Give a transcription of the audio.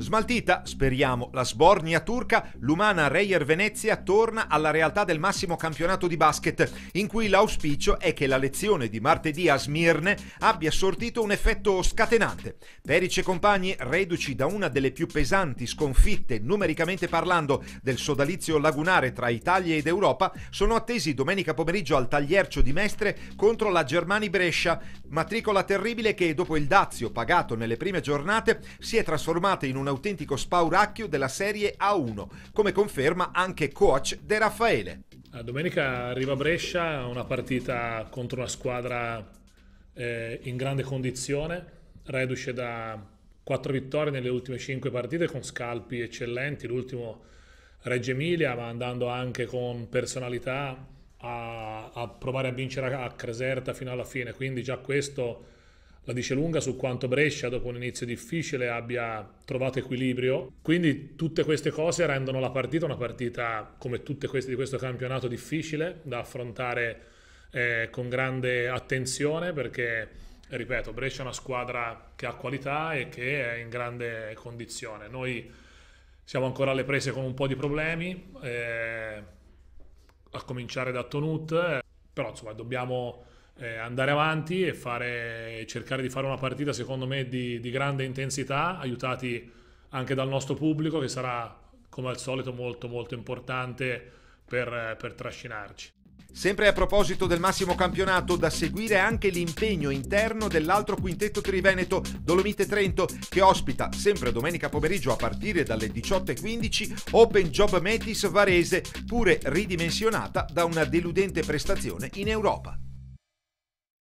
Smaltita, speriamo, la sbornia turca, l'umana Reyer Venezia torna alla realtà del massimo campionato di basket, in cui l'auspicio è che la lezione di martedì a Smirne abbia sortito un effetto scatenante. Peric e compagni, reduci da una delle più pesanti sconfitte numericamente parlando del sodalizio lagunare tra Italia ed Europa, sono attesi domenica pomeriggio al tagliercio di Mestre contro la Germani Brescia, matricola terribile che dopo il dazio pagato nelle prime giornate si è trasformata in una autentico spauracchio della Serie A1, come conferma anche coach De Raffaele. A domenica arriva Brescia una partita contro una squadra eh, in grande condizione, reduce da quattro vittorie nelle ultime cinque partite con scalpi eccellenti, l'ultimo Reggio Emilia, ma andando anche con personalità a, a provare a vincere a Creserta fino alla fine, quindi già questo la dice lunga su quanto Brescia, dopo un inizio difficile, abbia trovato equilibrio. Quindi tutte queste cose rendono la partita una partita, come tutte queste di questo campionato, difficile da affrontare eh, con grande attenzione perché, ripeto, Brescia è una squadra che ha qualità e che è in grande condizione. Noi siamo ancora alle prese con un po' di problemi, eh, a cominciare da Tonut, però insomma dobbiamo eh, andare avanti e fare, cercare di fare una partita, secondo me, di, di, grande intensità, aiutati anche dal nostro pubblico che sarà, come al solito, molto, molto importante per, per trascinarci. Sempre a proposito del massimo campionato, da seguire anche l'impegno interno dell'altro quintetto triveneto Dolomite Trento, che ospita sempre domenica pomeriggio a partire dalle 18.15 Open Job Metis Varese, pure ridimensionata da una deludente prestazione in Europa.